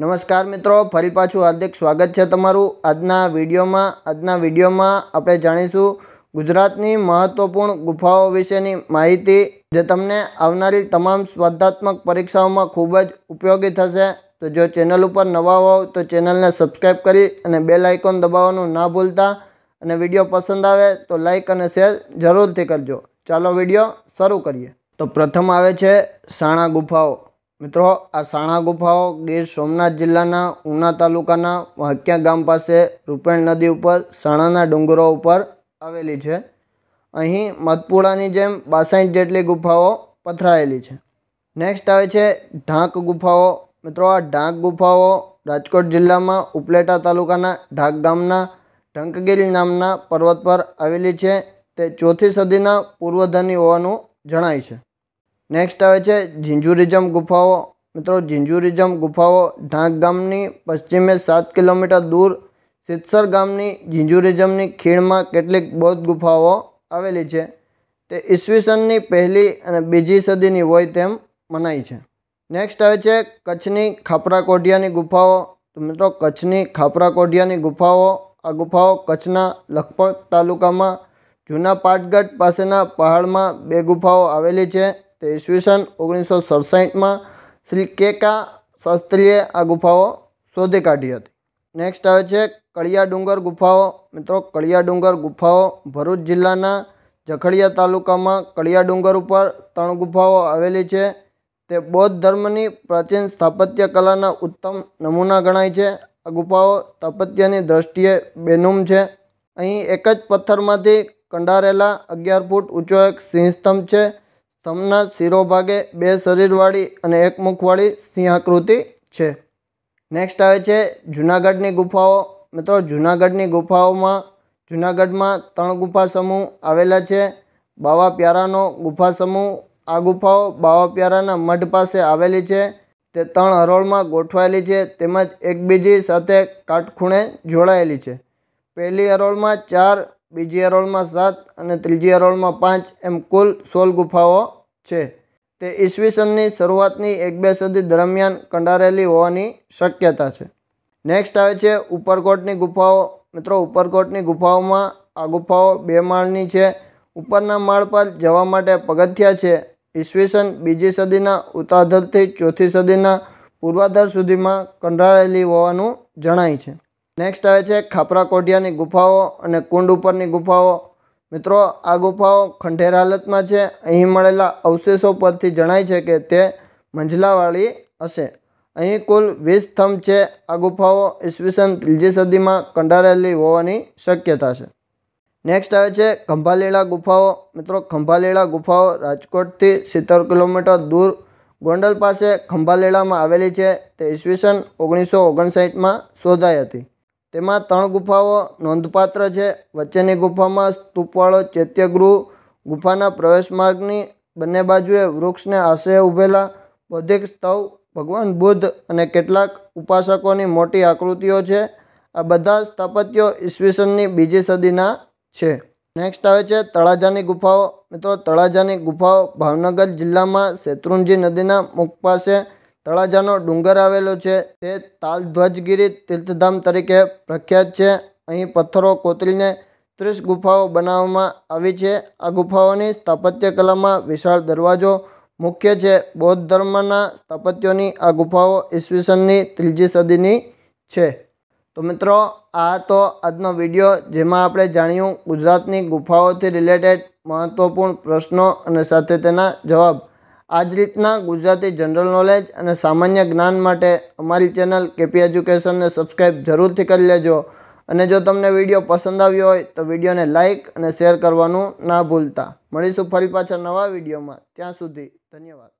નમસ્કાર મિત્રો ફરી પાછું હાર્દિક સ્વાગત છે તમારું આજના વિડીયોમાં આજના વિડીયોમાં આપણે જાણીશું ગુજરાતની મહત્વપૂર્ણ ગુફાઓ વિશેની માહિતી જે તમને આવનારી તમામ સ્પર્ધાત્મક પરીક્ષાઓમાં ખૂબ જ ઉપયોગી થશે તો જો ચેનલ ઉપર નવા હોવ તો ચેનલને સબસ્ક્રાઈબ કરી અને બેલ આઇકોન દબાવવાનું ના ભૂલતા અને વિડીયો પસંદ આવે તો લાઇક અને શેર જરૂરથી કરજો ચાલો વિડીયો શરૂ કરીએ તો પ્રથમ આવે છે સાણા ગુફાઓ મિત્રો આ સાણા ગુફાઓ ગીર સોમનાથ જિલ્લાના ઉના તાલુકાના વાંક્યા ગામ પાસે રૂપેણ નદી ઉપર સાણાના ડુંગરો ઉપર આવેલી છે અહીં મધપુડાની જેમ બાસાઠ જેટલી ગુફાઓ પથરાયેલી છે નેક્સ્ટ આવે છે ઢાંક ગુફાઓ મિત્રો આ ઢાંક ગુફાઓ રાજકોટ જિલ્લામાં ઉપલેટા તાલુકાના ઢાંક ગામના ઢંકગીરી નામના પર્વત પર આવેલી છે તે ચોથી સદીના પૂર્વધની હોવાનું જણાય છે નેક્સ્ટ આવે છે જિંજુરિઝમ ગુફાઓ મિત્રો જિંજુરિઝમ ગુફાઓ ઢાંક ગામની પશ્ચિમે સાત કિલોમીટર દૂર સિત્સર ગામની જિંજુરિઝમની ખીણમાં કેટલીક બૌદ્ધ ગુફાઓ આવેલી છે તે ઈસવીસનની પહેલી અને બીજી સદીની હોય તેમ મનાય છે નેક્સ્ટ આવે છે કચ્છની ખાપરા કોઢિયાની ગુફાઓ તો મિત્રો કચ્છની ખાપરા કોઢિયાની ગુફાઓ આ ગુફાઓ કચ્છના લખપત તાલુકામાં જૂના પાટગઢ પાસેના પહાડમાં બે ગુફાઓ આવેલી છે તે ઈસવીસન ઓગણીસો સડસઠમાં શ્રી કેકા શાસ્ત્રીએ આ ગુફાઓ શોધી કાઢી હતી નેક્સ્ટ આવે છે કળિયા ડુંગર ગુફાઓ મિત્રો કળિયા ડુંગર ગુફાઓ ભરૂચ જિલ્લાના જખડિયા તાલુકામાં કળિયા ડુંગર ઉપર ત્રણ ગુફાઓ આવેલી છે તે બૌદ્ધ ધર્મની પ્રાચીન સ્થાપત્ય કલાના ઉત્તમ નમૂના ગણાય છે આ ગુફાઓ સ્થાપત્યની દ્રષ્ટિએ બેનુમ છે અહીં એક જ પથ્થરમાંથી કંડારેલા અગિયાર ફૂટ ઊંચો એક સિંહસ્તંભ છે સ્તંભના શિરોભાગે બે શરીરવાળી અને એક મુખવાળી સિંહાકૃતિ છે નેક્સ્ટ આવે છે જૂનાગઢની ગુફાઓ મિત્રો જૂનાગઢની ગુફાઓમાં જૂનાગઢમાં ત્રણ ગુફા સમૂહ આવેલા છે બાવા પ્યારાનો ગુફા સમૂહ આ ગુફાઓ બાવા પ્યારાના મઢ પાસે આવેલી છે તે ત્રણ હરોળમાં ગોઠવાયેલી છે તેમજ એકબીજી સાથે કાટખૂણે જોડાયેલી છે પહેલી હરોળમાં ચાર બીજી હરોળમાં સાત અને ત્રીજી હરોળમાં પાંચ એમ કુલ સોળ ગુફાઓ છે તે ઈસવીસનની શરૂઆતની એક બે સદી દરમિયાન કંડારેલી હોવાની શક્યતા છે નેક્સ્ટ આવે છે ઉપરકોટની ગુફાઓ મિત્રો ઉપરકોટની ગુફાઓમાં આ ગુફાઓ બે માળની છે ઉપરના માળ પર જવા માટે પગથિયા છે ઈસવીસન બીજી સદીના ઉતાધરથી ચોથી સદીના પૂર્વાધર સુધીમાં કંડારેલી હોવાનું જણાય છે નેક્સ્ટ આવે છે ખાપરા કોઢિયાની ગુફાઓ અને કુંડ ઉપરની ગુફાઓ મિત્રો આ ગુફાઓ ખંડેર હાલતમાં છે અહીં મળેલા અવશેષો પરથી જણાય છે કે તે મંજલાવાળી હશે અહીં કુલ વીસ સ્તંભ છે આ ગુફાઓ ઈસવીસન ત્રીજી સદીમાં કંડારેલી હોવાની શક્યતા છે નેક્સ્ટ આવે છે ખંભાલીળા ગુફાઓ મિત્રો ખંભાલીળા ગુફાઓ રાજકોટથી સિત્તેર કિલોમીટર દૂર ગોંડલ પાસે ખંભાલીળામાં આવેલી છે તે ઈસવીસન ઓગણીસો ઓગણસાઠમાં શોધાઈ હતી તેમાં ત્રણ ગુફાઓ નોંધપાત્ર છે વચ્ચેની ગુફામાં સ્તૂપવાળો ચૈત્યગૃહ ગુફાના પ્રવેશ માર્ગની બંને બાજુએ વૃક્ષને આશ્રય ઊભેલા બૌદ્ધિક સ્તવ ભગવાન બુદ્ધ અને કેટલાક ઉપાસકોની મોટી આકૃતિઓ છે આ બધા સ્થાપત્યો ઈસવીસનની બીજી સદીના છે નેક્સ્ટ આવે છે તળાજાની ગુફાઓ મિત્રો તળાજાની ગુફાઓ ભાવનગર જિલ્લામાં શેત્રુંજી નદીના મુખ પાસે તળાજાનો ડુંગર આવેલો છે તે તાલધ્વજગીરી તીર્થધામ તરીકે પ્રખ્યાત છે અહીં પથ્થરો કોતરીને ત્રીસ ગુફાઓ બનાવવામાં આવી છે આ ગુફાઓની સ્થાપત્ય કલામાં વિશાળ દરવાજો મુખ્ય છે બૌદ્ધ ધર્મના સ્થાપત્યોની આ ગુફાઓ ઈસવીસનની ત્રીજી સદીની છે તો મિત્રો આ તો આજનો વિડીયો જેમાં આપણે જાણ્યું ગુજરાતની ગુફાઓથી રિલેટેડ મહત્ત્વપૂર્ણ પ્રશ્નો અને સાથે તેના જવાબ આ જ રીતના ગુજરાતી જનરલ નોલેજ અને સામાન્ય જ્ઞાન માટે અમારી ચેનલ કેપી એજ્યુકેશનને સબસ્ક્રાઈબ જરૂરથી કરી લેજો અને જો તમને વિડીયો પસંદ આવ્યો હોય તો વિડીયોને લાઇક અને શેર કરવાનું ના ભૂલતા મળીશું ફરી પાછા નવા વિડીયોમાં ત્યાં સુધી ધન્યવાદ